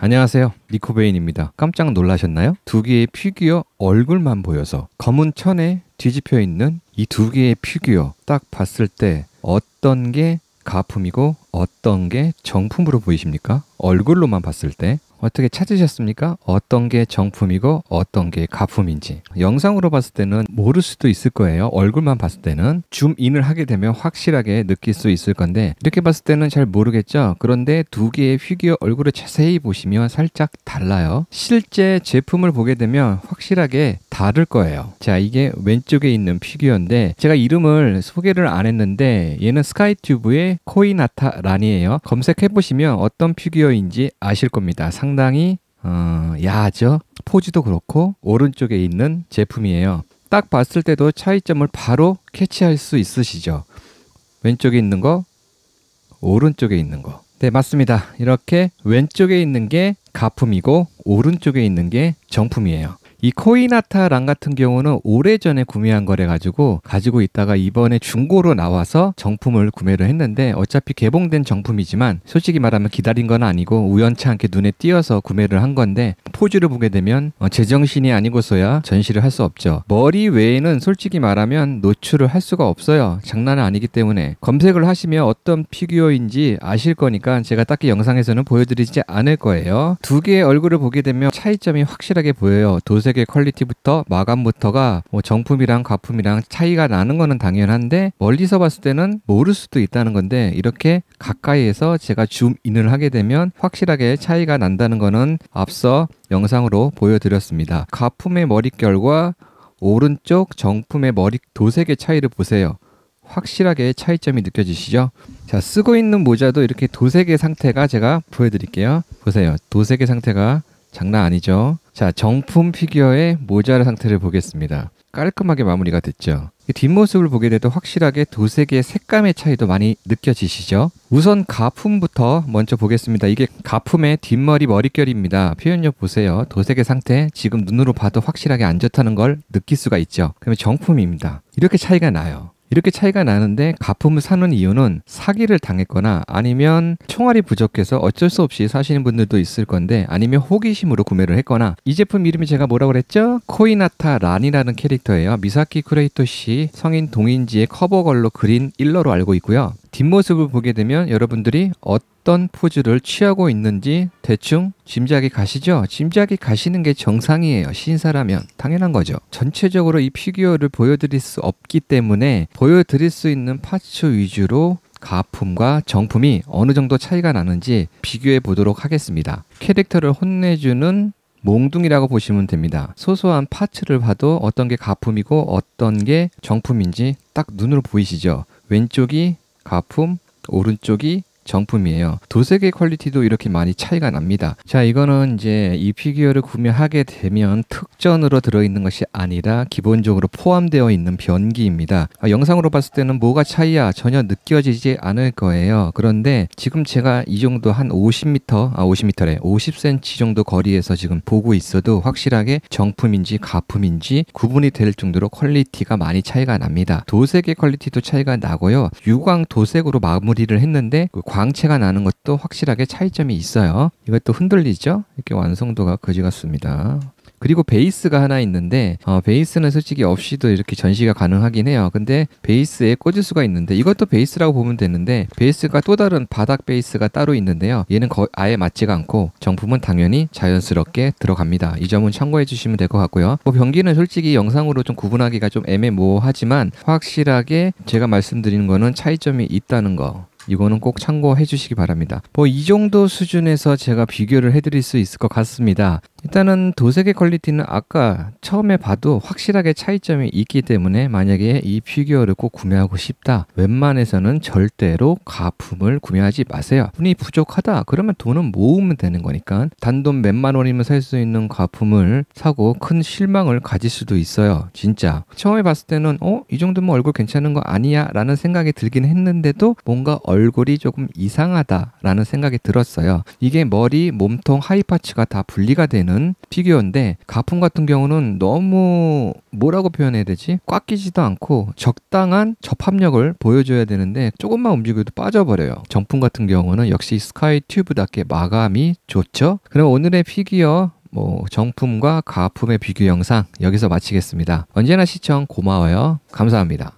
안녕하세요. 니코베인입니다. 깜짝 놀라셨나요? 두 개의 피규어 얼굴만 보여서 검은 천에 뒤집혀 있는 이 두 개의 피규어 딱 봤을 때 어떤 게 가품이고 어떤 게 정품으로 보이십니까? 얼굴로만 봤을 때 어떻게 찾으셨습니까? 어떤 게 정품이고 어떤 게 가품인지. 영상으로 봤을 때는 모를 수도 있을 거예요. 얼굴만 봤을 때는 줌인을 하게 되면 확실하게 느낄 수 있을 건데 이렇게 봤을 때는 잘 모르겠죠. 그런데 두 개의 피규어 얼굴을 자세히 보시면 살짝 달라요. 실제 제품을 보게 되면 확실하게 다를 거예요. 자, 이게 왼쪽에 있는 피규어인데 제가 이름을 소개를 안 했는데 얘는 스카이튜브의 코이나타란이에요. 검색해 보시면 어떤 피규어인지 아실 겁니다. 상 상당히 어, 야하죠. 포지도 그렇고 오른쪽에 있는 제품이에요. 딱 봤을 때도 차이점을 바로 캐치할 수 있으시죠. 왼쪽에 있는 거, 오른쪽에 있는 거. 네, 맞습니다. 이렇게 왼쪽에 있는 게 가품이고 오른쪽에 있는 게 정품이에요. 이 코이나타랑 같은 경우는 오래전에 구매한 거래 가지고 가지고 있다가 이번에 중고로 나와서 정품을 구매를 했는데 어차피 개봉된 정품이지만 솔직히 말하면 기다린 건 아니고 우연치 않게 눈에 띄어서 구매를 한 건데 포즈를 보게 되면 어, 제정신이 아니고서야 전시를 할 수 없죠. 머리 외에는 솔직히 말하면 노출을 할 수가 없어요. 장난은 아니기 때문에 검색을 하시면 어떤 피규어인지 아실 거니까 제가 딱히 영상에서는 보여드리지 않을 거예요. 두 개의 얼굴을 보게 되면 차이점이 확실하게 보여요. 검색의 퀄리티부터 마감부터가 뭐 정품이랑 가품이랑 차이가 나는 거는 당연한데 멀리서 봤을 때는 모를 수도 있다는 건데 이렇게 가까이에서 제가 줌인을 하게 되면 확실하게 차이가 난다는 거는 앞서 영상으로 보여드렸습니다. 가품의 머릿결과 오른쪽 정품의 머리 도색의 차이를 보세요. 확실하게 차이점이 느껴지시죠? 자, 쓰고 있는 모자도 이렇게 도색의 상태가 제가 보여드릴게요. 보세요. 도색의 상태가 장난 아니죠? 자, 정품 피규어의 모자라 상태를 보겠습니다. 깔끔하게 마무리가 됐죠. 뒷모습을 보게 돼도 확실하게 도색의 색감의 차이도 많이 느껴지시죠? 우선 가품부터 먼저 보겠습니다. 이게 가품의 뒷머리 머릿결입니다. 표현력 보세요. 도색의 상태 지금 눈으로 봐도 확실하게 안 좋다는 걸 느낄 수가 있죠. 그러면 정품입니다. 이렇게 차이가 나요. 이렇게 차이가 나는데 가품을 사는 이유는 사기를 당했거나 아니면 총알이 부족해서 어쩔 수 없이 사시는 분들도 있을 건데 아니면 호기심으로 구매를 했거나 이 제품 이름이 제가 뭐라고 그랬죠? 코이나타 란이라는 캐릭터예요. 미사키 크레이토씨 성인 동인지의 커버걸로 그린 일러로 알고 있고요. 뒷모습을 보게 되면 여러분들이 어떤 어떤 포즈를 취하고 있는지 대충 짐작이 가시죠? 짐작이 가시는 게 정상이에요. 신사라면 당연한 거죠. 전체적으로 이 피규어를 보여드릴 수 없기 때문에 보여드릴 수 있는 파츠 위주로 가품과 정품이 어느 정도 차이가 나는지 비교해 보도록 하겠습니다. 캐릭터를 혼내주는 몽둥이라고 보시면 됩니다. 소소한 파츠를 봐도 어떤 게 가품이고 어떤 게 정품인지 딱 눈으로 보이시죠? 왼쪽이 가품, 오른쪽이 정품이에요. 도색의 퀄리티도 이렇게 많이 차이가 납니다. 자, 이거는 이제 이 피규어를 구매하게 되면 특전으로 들어있는 것이 아니라 기본적으로 포함되어 있는 변기입니다. 아, 영상으로 봤을 때는 뭐가 차이야 전혀 느껴지지 않을 거예요. 그런데 지금 제가 이 정도 한 50m, 아 50m래, 50cm 정도 거리에서 지금 보고 있어도 확실하게 정품인지 가품인지 구분이 될 정도로 퀄리티가 많이 차이가 납니다. 도색의 퀄리티도 차이가 나고요. 유광 도색으로 마무리를 했는데 그 광채가 나는 것도 확실하게 차이점이 있어요. 이것도 흔들리죠? 이렇게 완성도가 거지 같습니다. 그리고 베이스가 하나 있는데 어, 베이스는 솔직히 없이도 이렇게 전시가 가능하긴 해요 근데 베이스에 꽂을 수가 있는데 이것도 베이스라고 보면 되는데 베이스가 또 다른 바닥 베이스가 따로 있는데요 얘는 거, 아예 맞지가 않고 정품은 당연히 자연스럽게 들어갑니다 이 점은 참고해 주시면 될 것 같고요 뭐 변기는 솔직히 영상으로 좀 구분하기가 좀 애매모호하지만 확실하게 제가 말씀드리는 거는 차이점이 있다는 거 이거는 꼭 참고해 주시기 바랍니다. 뭐 이 정도 수준에서 제가 비교를 해드릴 수 있을 것 같습니다. 일단은 도색의 퀄리티는 아까 처음에 봐도 확실하게 차이점이 있기 때문에 만약에 이 피규어를 꼭 구매하고 싶다 웬만해서는 절대로 가품을 구매하지 마세요 돈이 부족하다 그러면 돈은 모으면 되는 거니까 단돈 몇만 원이면 살 수 있는 가품을 사고 큰 실망을 가질 수도 있어요 진짜 처음에 봤을 때는 어? 이 정도면 얼굴 괜찮은 거 아니야? 라는 생각이 들긴 했는데도 뭔가 얼 얼굴이 조금 이상하다라는 생각이 들었어요. 이게 머리, 몸통, 하이파츠가 다 분리가 되는 피규어인데 가품 같은 경우는 너무 뭐라고 표현해야 되지? 꽉 끼지도 않고 적당한 접합력을 보여줘야 되는데 조금만 움직여도 빠져버려요. 정품 같은 경우는 역시 스카이 튜브답게 마감이 좋죠. 그럼 오늘의 피규어 뭐 정품과 가품의 비교 영상 여기서 마치겠습니다. 언제나 시청 고마워요. 감사합니다.